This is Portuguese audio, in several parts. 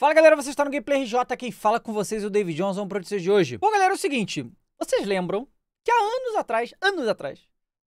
Fala galera, você está no Gameplay RJ, quem fala com vocês é o David Johnson para notícias de hoje. Bom galera, é o seguinte, vocês lembram que há anos atrás, anos atrás,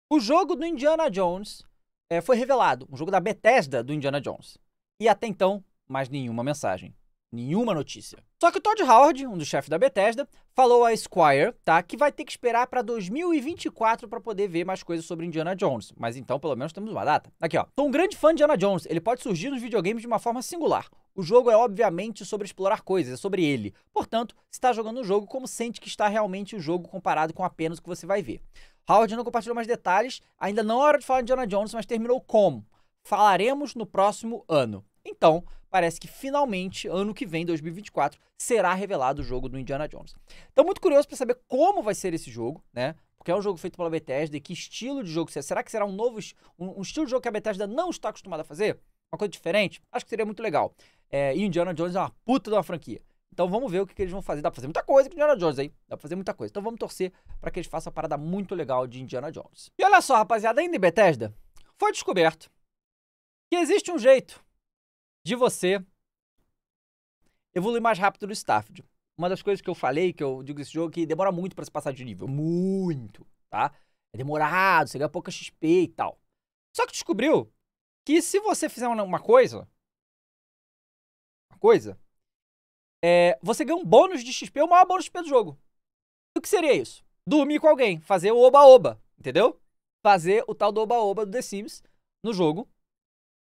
o jogo do Indiana Jones é, foi revelado, um jogo da Bethesda do Indiana Jones. E até então, mais nenhuma mensagem, nenhuma notícia. Só que o Todd Howard, um dos chefes da Bethesda, falou a Squire, tá, que vai ter que esperar para 2024 para poder ver mais coisas sobre Indiana Jones. Mas então, pelo menos temos uma data. Aqui, ó. Sou um grande fã de Indiana Jones. Ele pode surgir nos videogames de uma forma singular o jogo é obviamente sobre explorar coisas, é sobre ele. Portanto, está jogando o jogo como sente que está realmente o jogo comparado com apenas o que você vai ver. Howard não compartilhou mais detalhes, ainda não é hora de falar de Indiana Jones, mas terminou como? Falaremos no próximo ano. Então, parece que finalmente, ano que vem, 2024, será revelado o jogo do Indiana Jones. Então, muito curioso para saber como vai ser esse jogo, né? Porque é um jogo feito pela Bethesda e que estilo de jogo será? Será que será um novo um, um estilo de jogo que a Bethesda não está acostumada a fazer? uma coisa diferente, acho que seria muito legal. É, e Indiana Jones é uma puta de uma franquia. Então vamos ver o que, que, eles vão fazer. Dá pra fazer muita coisa com Indiana Jones aí. Dá pra fazer muita coisa. Então vamos torcer para que eles façam uma parada muito legal de Indiana Jones. E olha só, rapaziada, ainda em Bethesda, foi descoberto que existe um jeito de você evoluir mais rápido no Starfield. Uma das coisas que eu falei, que eu digo desse jogo, é que demora muito para se passar de nível. Muito, tá? É demorado, você ganha pouca XP e tal. Só que descobriu que se você fizer uma coisa, uma coisa, é, você ganha um bônus de XP, o maior bônus de XP do jogo. O que seria isso? Dormir com alguém, fazer o oba-oba, entendeu? Fazer o tal do oba-oba do The Sims no jogo.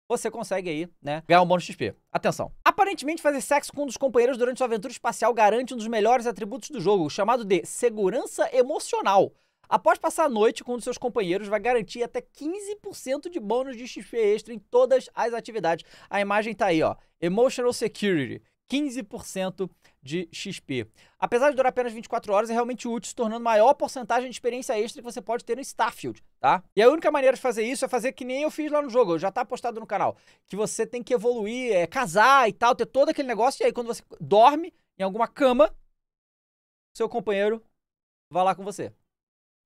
Você consegue aí, né, ganhar um bônus de XP. Atenção. Aparentemente, fazer sexo com um dos companheiros durante sua aventura espacial garante um dos melhores atributos do jogo, chamado de segurança emocional. Após passar a noite com um seus companheiros, vai garantir até 15% de bônus de XP extra em todas as atividades. A imagem tá aí, ó. Emotional Security. 15% de XP. Apesar de durar apenas 24 horas, é realmente útil, se tornando maior porcentagem de experiência extra que você pode ter no Starfield, tá? E a única maneira de fazer isso é fazer que nem eu fiz lá no jogo, já tá postado no canal, que você tem que evoluir, é, casar e tal, ter todo aquele negócio, e aí quando você dorme em alguma cama, seu companheiro vai lá com você.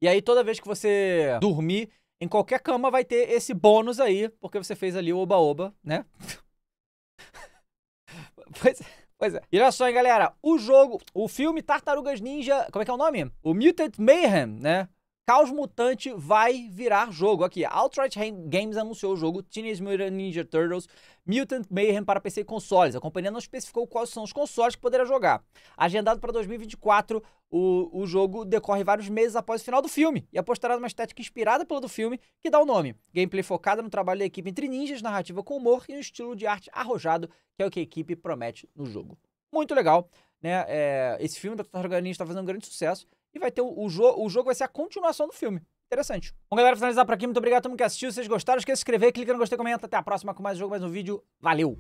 E aí, toda vez que você dormir, em qualquer cama vai ter esse bônus aí, porque você fez ali o oba-oba, né? pois, é, pois é. E olha só, hein, galera. O jogo, o filme Tartarugas Ninja. Como é que é o nome? O Mutant Mayhem, né? Caos Mutante vai virar jogo. Aqui, Outright Games anunciou o jogo Teenage Mutant Ninja Turtles Mutant Mayhem para PC e consoles. A companhia não especificou quais são os consoles que poderá jogar. Agendado para 2024, o, o jogo decorre vários meses após o final do filme e apostará é numa estética inspirada pelo do filme que dá o nome. Gameplay focada no trabalho da equipe entre ninjas, narrativa com humor e um estilo de arte arrojado, que é o que a equipe promete no jogo. Muito legal, né? É, esse filme da Tartaruga Ninja está fazendo um grande sucesso. E vai ter o, o, o jogo vai ser a continuação do filme. Interessante. Bom, galera, finalizar por aqui. Muito obrigado a todo mundo que assistiu. Se vocês gostaram, esqueça de se inscrever, clica no gostei, comenta. Até a próxima com mais um jogo, mais um vídeo. Valeu!